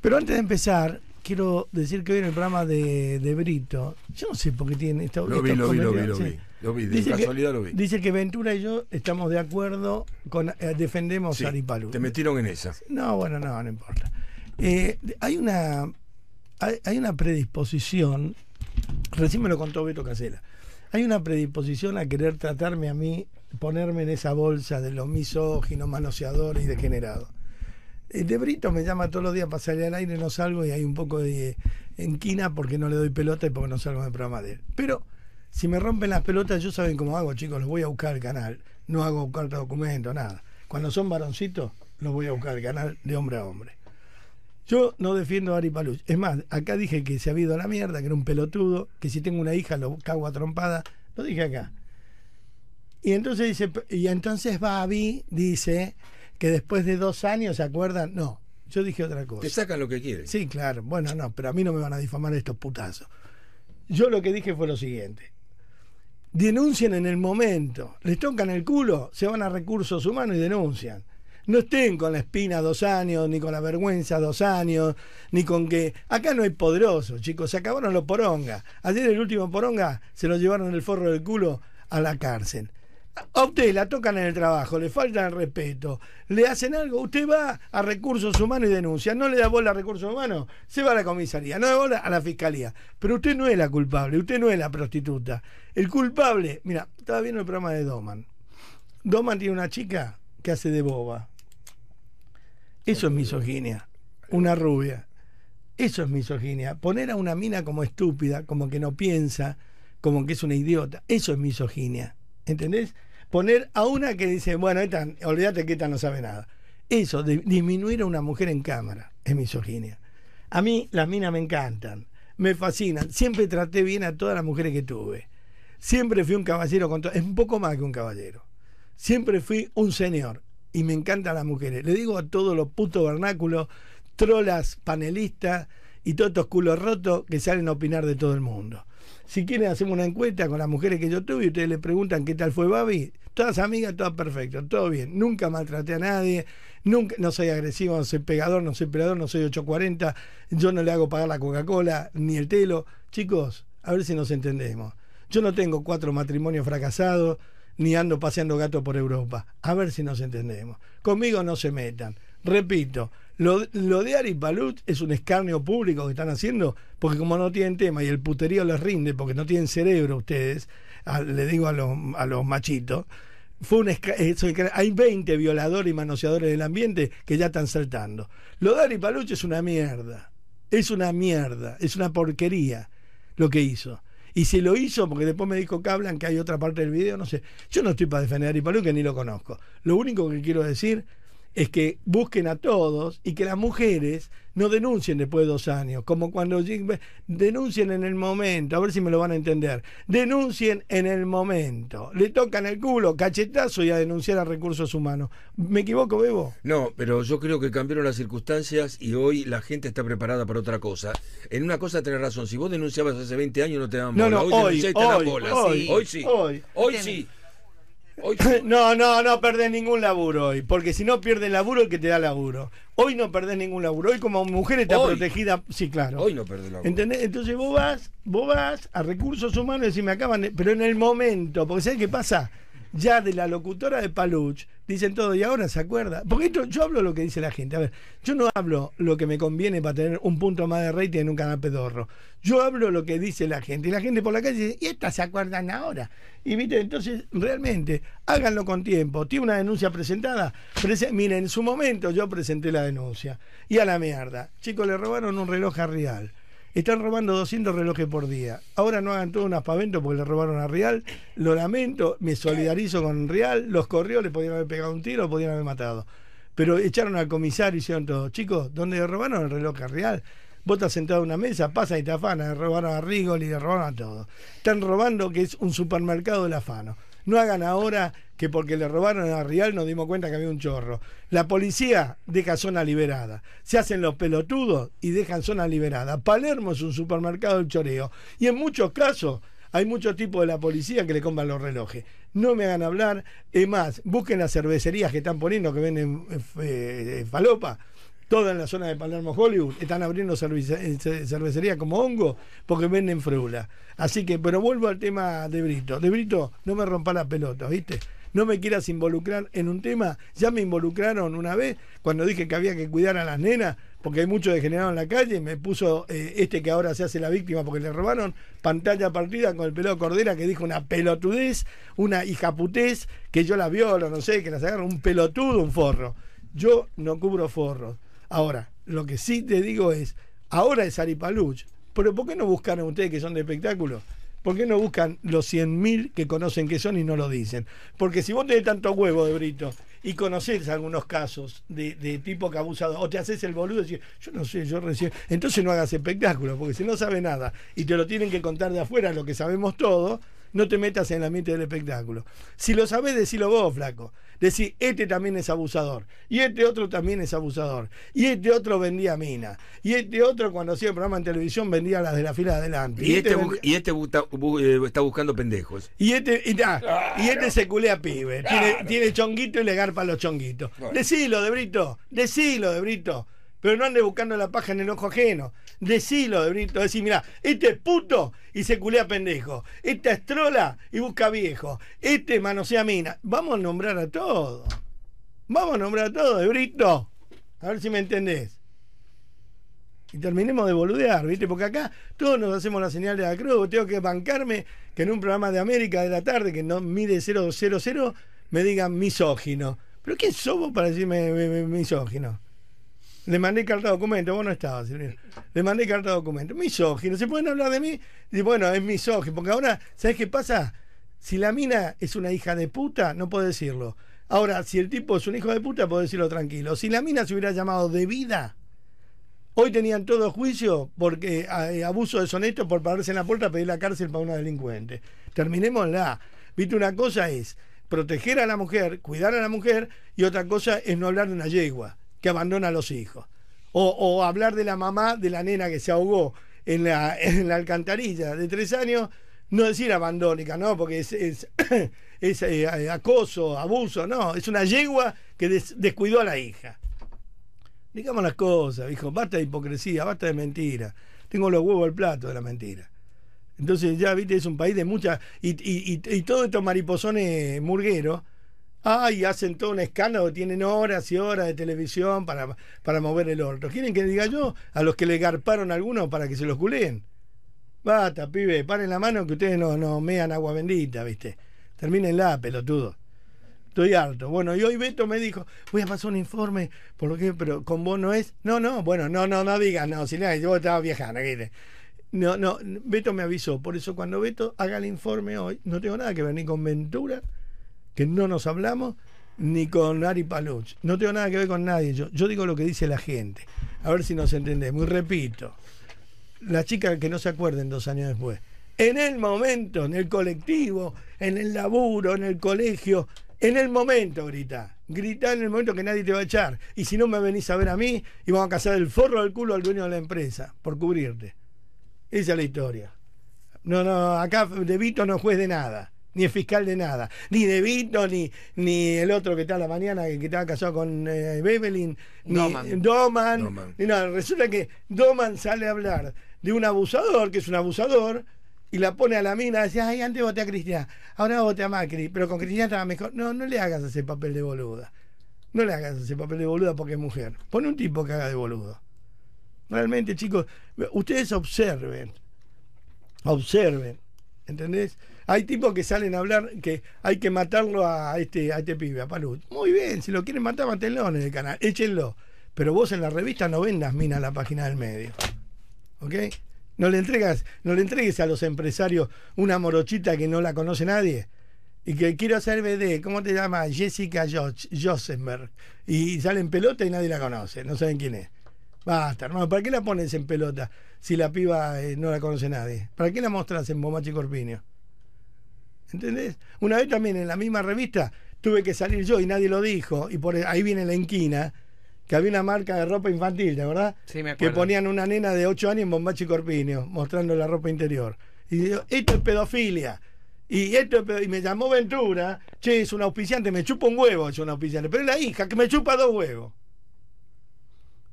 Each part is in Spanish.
Pero antes de empezar, quiero decir que hoy en el programa de, de Brito, yo no sé por qué tiene esta Lo vi, lo vi, lo vi, lo vi. Lo vi, de dice que, lo vi. Dice que Ventura y yo estamos de acuerdo con eh, defendemos a Aripalu. Te metieron en esa. No, bueno, no, no importa. Eh, hay una hay, una predisposición, recién me lo contó Beto Casella hay una predisposición a querer tratarme a mí, ponerme en esa bolsa de los misóginos, Manoseadores y degenerados eh, de Brito me llama todos los días para salir al aire, no salgo y hay un poco de enquina porque no le doy pelota y porque no salgo del programa de él. Pero si me rompen las pelotas, yo saben cómo hago, chicos, los voy a buscar al canal. No hago carta documento, nada. Cuando son varoncitos, los voy a buscar al canal de hombre a hombre. Yo no defiendo a Ari Paluch. Es más, acá dije que se ha ido la mierda, que era un pelotudo, que si tengo una hija lo cago a trompada. Lo dije acá. Y entonces dice, y entonces Babi dice que después de dos años se acuerdan. No, yo dije otra cosa. Te sacan lo que quieren. Sí, claro. Bueno, no, pero a mí no me van a difamar estos putazos. Yo lo que dije fue lo siguiente. denuncien en el momento, les tocan el culo, se van a recursos humanos y denuncian. No estén con la espina dos años, ni con la vergüenza dos años, ni con que. Acá no hay poderosos, chicos. Se acabaron los porongas. Ayer el último poronga se lo llevaron el forro del culo a la cárcel a usted la tocan en el trabajo, le faltan el respeto, le hacen algo, usted va a recursos humanos y denuncia, no le da bola a recursos humanos, se va a la comisaría, no da bola a la fiscalía. Pero usted no es la culpable, usted no es la prostituta. El culpable, mira, estaba viendo el programa de Doman. Doman tiene una chica que hace de boba. Eso es misoginia. Una rubia. Eso es misoginia. Poner a una mina como estúpida, como que no piensa, como que es una idiota. Eso es misoginia. ¿Entendés? poner a una que dice, bueno, esta, olvídate que esta no sabe nada. Eso, de, disminuir a una mujer en cámara, es misoginia. A mí las minas me encantan, me fascinan. Siempre traté bien a todas las mujeres que tuve. Siempre fui un caballero con Es un poco más que un caballero. Siempre fui un señor y me encantan las mujeres. Le digo a todos los putos vernáculos, trolas, panelistas y todos estos culos rotos que salen a opinar de todo el mundo. Si quieren, hacemos una encuesta con las mujeres que yo tuve y ustedes le preguntan qué tal fue Babi, todas amigas, todas perfecto todo bien. Nunca maltraté a nadie, nunca, no soy agresivo, no soy pegador, no soy peleador, no soy 840, yo no le hago pagar la Coca-Cola ni el telo. Chicos, a ver si nos entendemos. Yo no tengo cuatro matrimonios fracasados, ni ando paseando gato por Europa. A ver si nos entendemos. Conmigo no se metan. Repito, lo, de Ari es un escarnio público que están haciendo, porque como no tienen tema y el puterío les rinde, porque no tienen cerebro ustedes, le digo a los, a los machitos, fue eh, hay 20 violadores y manoseadores del ambiente que ya están saltando. Lo de Ari es una mierda. Es una mierda. Es una porquería lo que hizo. Y si lo hizo, porque después me dijo que hablan, que hay otra parte del video, no sé. Yo no estoy para defender a Aripalu, que ni lo conozco. Lo único que quiero decir es que busquen a todos y que las mujeres no denuncien después de dos años, como cuando denuncien en el momento, a ver si me lo van a entender, denuncien en el momento, le tocan el culo, cachetazo y a denunciar a recursos humanos. ¿Me equivoco, Bebo? No, pero yo creo que cambiaron las circunstancias y hoy la gente está preparada para otra cosa. En una cosa tenés razón, si vos denunciabas hace 20 años no te daban bola, no, no, hoy, hoy, hoy, bola. Hoy, sí. Hoy sí. hoy sí. No, no, no perdés ningún laburo hoy, porque si no pierdes el laburo el que te da laburo. Hoy no perdés ningún laburo, hoy como mujer está protegida, sí, claro. Hoy no perdés laburo. Entonces vos vas, vos vas a recursos humanos y me acaban, pero en el momento, porque sabes qué pasa? ya de la locutora de Paluch, dicen todo, y ahora se acuerda. Porque yo hablo lo que dice la gente. A ver, yo no hablo lo que me conviene para tener un punto más de rating en un canal pedorro. Yo hablo lo que dice la gente. Y la gente por la calle dice, y estas se acuerdan ahora. Y viste, entonces, realmente, háganlo con tiempo. Tiene una denuncia presentada. en su momento yo presenté la denuncia. Y a la mierda. Chicos, le robaron un reloj a Real. Están robando 200 relojes por día. Ahora no hagan todo un aspavento porque le robaron a Real. Lo lamento, me solidarizo con Real. Los corrió, le podían haber pegado un tiro, podían haber matado. Pero echaron al comisario, y hicieron todo. Chicos, ¿dónde le robaron el reloj a Real? Vos estás sentado en una mesa, pasa y te afana, Le robaron a Rigoli, le robaron a todo. Están robando que es un supermercado de la Fano no hagan ahora que porque le robaron a Rial nos dimos cuenta que había un chorro. La policía deja zona liberada. Se hacen los pelotudos y dejan zona liberada. Palermo es un supermercado del choreo. Y en muchos casos hay muchos tipos de la policía que le compran los relojes. No me hagan hablar. Es más, busquen las cervecerías que están poniendo, que venden eh, eh, falopa toda en la zona de Palermo Hollywood, están abriendo eh, cervecería como hongo porque venden frula. Así que, pero vuelvo al tema de Brito. De Brito, no me rompa las pelotas, ¿viste? No me quieras involucrar en un tema. Ya me involucraron una vez cuando dije que había que cuidar a las nenas porque hay mucho degenerado en la calle, me puso eh, este que ahora se hace la víctima porque le robaron pantalla partida con el pelo Cordera que dijo una pelotudez, una hijaputez, que yo la violo, no sé, que las agarro un pelotudo, un forro. Yo no cubro forros. Ahora, lo que sí te digo es, ahora es Aripaluch, pero ¿por qué no a ustedes que son de espectáculo? ¿Por qué no buscan los 100.000 que conocen que son y no lo dicen? Porque si vos tenés tanto huevo de Brito y conocés algunos casos de, de tipo que ha abusado, o te haces el boludo y decís, yo no sé, yo recién. Entonces no hagas espectáculo, porque si no sabe nada y te lo tienen que contar de afuera, lo que sabemos todo, no te metas en la mente del espectáculo. Si lo sabés, decilo vos, flaco. Decir, este también es abusador, y este otro también es abusador, y este otro vendía mina, y este otro cuando hacía el programa en televisión vendía las de la fila de adelante. Y, este, este, este eh, está buscando pendejos. Y este, y, este se culea pibe, tiene, chonguito y le garpa los chonguitos. Bueno. Decilo, Debrito, decilo, Debrito. Pero no ande buscando la paja en el ojo ajeno. Decilo, de Brito. Decí, mirá, este es puto y se culea pendejo. Esta es trola y busca viejo. Este manosea mina. Vamos a nombrar a todos. Vamos a nombrar a todos, de Brito. A ver si me entendés. Y terminemos de boludear, ¿viste? Porque acá todos nos hacemos la señal de la cruz. Tengo que bancarme que en un programa de América de la tarde que no mide 000 me digan misógino. ¿Pero quién somos para decirme misógino? Le mandé carta de documento, vos no estabas, Le mandé carta de documento. Misógino, ¿se pueden hablar de mí? Y bueno, es misógino, porque ahora, ¿sabes qué pasa? Si la mina es una hija de puta, no puedo decirlo. Ahora, si el tipo es un hijo de puta, puedo decirlo tranquilo. Si la mina se hubiera llamado de vida, hoy tenían todo juicio porque abuso eh, abuso deshonesto por pararse en la puerta a pedir la cárcel para una delincuente. Terminémosla. Viste, una cosa es proteger a la mujer, cuidar a la mujer, y otra cosa es no hablar de una yegua que abandona a los hijos. O, hablar de la mamá de la nena que se ahogó en la, en la alcantarilla de tres años, no decir abandónica, ¿no? Porque es, es, eh, acoso, abuso, no, es una yegua que descuidó a la hija. Digamos las cosas, hijo, basta de hipocresía, basta de mentira. Tengo los huevos al plato de la mentira. Entonces ya, viste, es un país de muchas... Y, y, y, y todos estos mariposones murgueros Ay, hacen todo un escándalo, tienen horas y horas de televisión para, para mover el orto. ¿Quieren que diga yo a los que le garparon algunos para que se los culeen? Bata, pibe, paren la mano que ustedes no, no mean agua bendita, ¿viste? la pelotudo. Estoy harto. Bueno, y hoy Beto me dijo, voy a pasar un informe, por lo pero con vos no es. No, no, bueno, no, no, no digas, no, si nada, yo estaba viajando, ¿viste? No, no, Beto me avisó. Por eso cuando Beto haga el informe hoy, no tengo nada que ver ni con Ventura que no nos hablamos ni con Ari Paluch. No tengo nada que ver con nadie. Yo, yo digo lo que dice la gente. A ver si nos entendemos. Y repito, La chica que no se acuerden dos años después. En el momento, en el colectivo, en el laburo, en el colegio, en el momento grita. Grita en el momento que nadie te va a echar. Y si no me venís a ver a mí, y vamos a cazar el forro al culo al dueño de la empresa por cubrirte. Esa es la historia. No, no, acá De Vito no juez de nada ni es fiscal de nada, ni De Vito, ni, ni el otro que está a la mañana, que, estaba casado con eh, Bebelin, ni Doman. Doman, Resulta que Doman sale a hablar de un abusador, que es un abusador, y la pone a la mina, Dice, ay, antes voté a Cristina, ahora voté a Macri, pero con Cristina estaba mejor. No, no le hagas ese papel de boluda. No le hagas ese papel de boluda porque es mujer. Pone un tipo que haga de boludo. Realmente, chicos, ustedes observen. Observen. ¿Entendés? Hay tipos que salen a hablar que hay que matarlo a este, a este pibe, a Palud. Muy bien, si lo quieren matar, matenlo en el canal, échenlo. Pero vos en la revista no vendas mina a la página del medio. ¿Ok? No le entregas, no le entregues a los empresarios una morochita que no la conoce nadie. Y que quiero hacer BD, ¿cómo te llama? Jessica Josenberg. Y sale en pelota y nadie la conoce, no saben quién es. Basta, hermano, ¿para qué la pones en pelota si la piba eh, no la conoce nadie? ¿Para qué la mostras en Bomachi Corpiño? ¿Entendés? Una vez también en la misma revista tuve que salir yo y nadie lo dijo, y por e, ahí viene la inquina, que había una marca de ropa infantil, ¿de verdad? Sí, me Que ponían una nena de 8 años en bombachi corpiño, mostrando la ropa interior. Y yo, esto es pedofilia. Y, esto, y me llamó Ventura, che, es un auspiciante, me chupa un huevo, es un auspiciante, pero es la hija que me chupa dos huevos.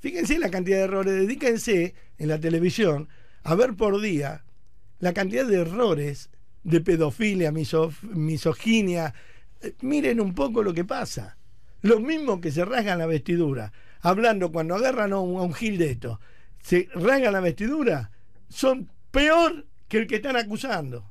Fíjense la cantidad de errores, dedíquense en la televisión a ver por día la cantidad de errores de pedofilia, misoginia. Eh, miren un poco lo que pasa. Los mismos que se rasgan la vestidura, hablando cuando agarran a un, gil de esto, se rasgan la vestidura, son peor que el que están acusando.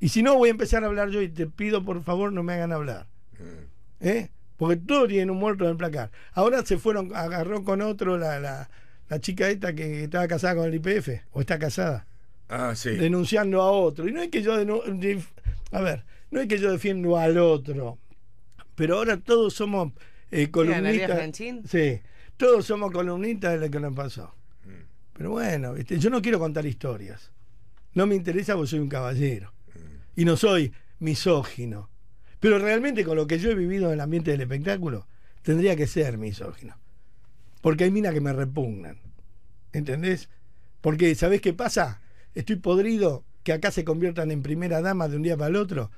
Y si no, voy a empezar a hablar yo y te pido por favor no me hagan hablar. Mm. ¿Eh? Porque todos tienen un muerto en el placar. Ahora se fueron, agarró con otro la, la, la chica esta que estaba casada con el IPF, o está casada. Ah, denunciando a otro. Y no es que yo a ver, no es que yo defiendo al otro, pero ahora todos somos eh, columnistas. Sí, todos somos columnistas de lo que nos pasó. Mm. Pero bueno, yo no quiero contar historias. No me interesa porque soy un caballero. Mm. Y no soy misógino. Pero realmente con lo que yo he vivido en el ambiente del espectáculo, tendría que ser misógino. Porque hay minas que me repugnan. ¿Entendés? Porque, ¿sabés qué pasa? estoy podrido, que acá se conviertan en primera dama de un día para el otro.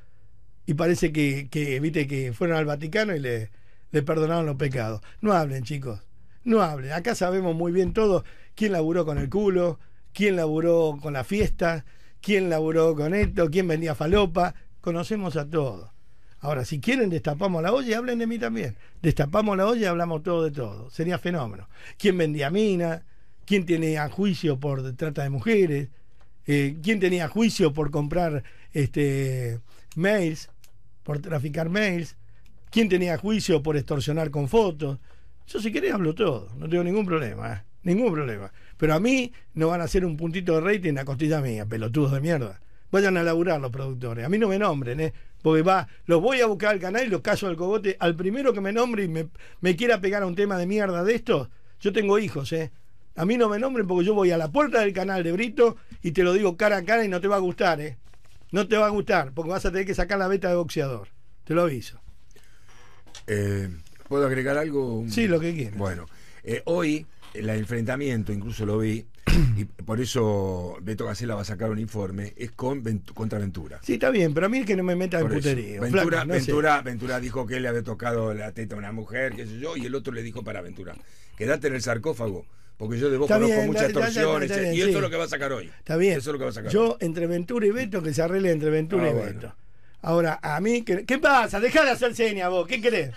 Y parece que, evite que fueron al Vaticano y le, perdonaron los pecados. No hablen, chicos. No hablen. Acá sabemos muy bien todo quién laburó con el culo, quién laburó con la fiesta, quién laburó con esto, quién vendía falopa. Conocemos a todos. Ahora, si quieren, destapamos la olla y hablen de mí también. Destapamos la olla y hablamos todo de todo. Sería fenómeno. ¿Quién vendía mina? ¿Quién tiene juicio por trata de mujeres? Eh, ¿Quién tenía juicio por comprar este, mails, por traficar mails? ¿Quién tenía juicio por extorsionar con fotos? Yo si querés hablo todo, no tengo ningún problema, ¿eh? ningún problema. Pero a mí no van a hacer un puntito de rating a costilla mía, pelotudos de mierda. Vayan a laburar los productores, a mí no me nombren, ¿eh? porque va, los voy a buscar al canal y los caso al cogote. Al primero que me nombre y me, quiera pegar a un tema de mierda de esto, yo tengo hijos, ¿eh? A mí no me nombren porque yo voy a la puerta del canal de Brito y te lo digo cara a cara y no te va a gustar, ¿eh? No te va a gustar porque vas a tener que sacar la beta de boxeador. Te lo aviso. Eh, ¿Puedo agregar algo? Sí, lo que quieras. Bueno, eh, hoy el enfrentamiento, incluso lo vi, y por eso Beto Gacela va a sacar un informe, es con contra Ventura. Sí, está bien, pero a mí es que no me meta en putería. Ventura, Ventura, dijo que él le había tocado la teta a una mujer, qué sé yo, y el otro le dijo para Ventura, quédate en el sarcófago porque yo de vos conozco muchas torsiones. y eso es lo que va a sacar hoy. Está bien. es lo que va a sacar. Yo, entre Ventura y Beto, que se arregle entre Ventura ah, y Beto. Ahora, a mí. ¿Qué pasa? Dejá de hacer señas vos. ¿Qué crees?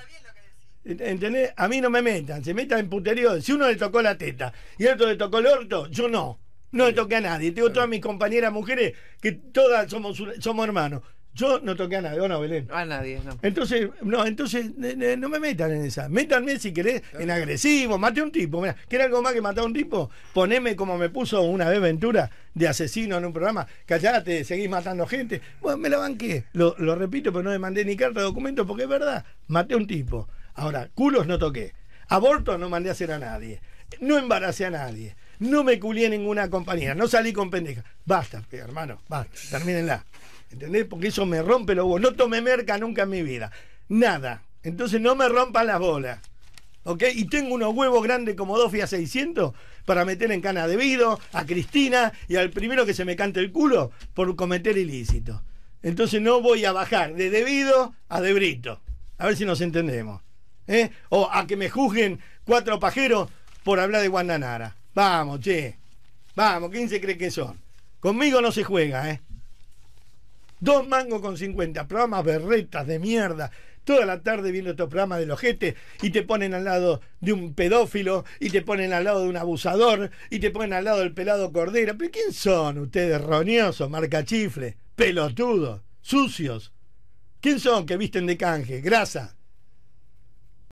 ¿Entendés? A mí no me metan, se metan en puterío. Si uno le tocó la teta y el otro le tocó el orto, yo no. No le toqué a nadie. Tengo todas mis compañeras mujeres que todas somos, somos hermanos. Yo no toqué a nadie, o no, Belén. A nadie, no. Entonces, no, entonces no me metan en esa. Métanme si querés en agresivo, mate a un tipo. Mira, era algo más que matar a un tipo? Poneme como me puso una vez Ventura de asesino en un programa. Callate, seguís matando gente. Bueno, me la banqué. Lo, repito, pero no le mandé ni carta de documento porque es verdad. Maté a un tipo. Ahora, culos no toqué. Aborto no mandé a hacer a nadie. No embaracé a nadie. No me culié ninguna compañía, No salí con pendeja. Basta, hermano. Basta. Termínenla. ¿Entendés? Porque eso me rompe los huevos. No tomé merca nunca en mi vida. Nada. Entonces no me rompan las bolas. ¿Ok? Y tengo unos huevos grandes como dos FIA 600 para meter en cana de Vido, a Cristina y al primero que se me cante el culo por cometer ilícito. Entonces no voy a bajar de debido a De Brito, A ver si nos entendemos. ¿Eh? O a que me juzguen cuatro pajeros por hablar de Guandanara. Vamos, che. Vamos, ¿quién se cree que son? Conmigo no se juega, ¿eh? Dos mangos con 50, programas berretas de mierda. Toda la tarde viendo estos programas los jetes y te ponen al lado de un pedófilo y te ponen al lado de un abusador y te ponen al lado del pelado cordero. ¿Pero quién son ustedes, roñosos, marcachifles, pelotudos, sucios? ¿Quién son que visten de canje, grasa?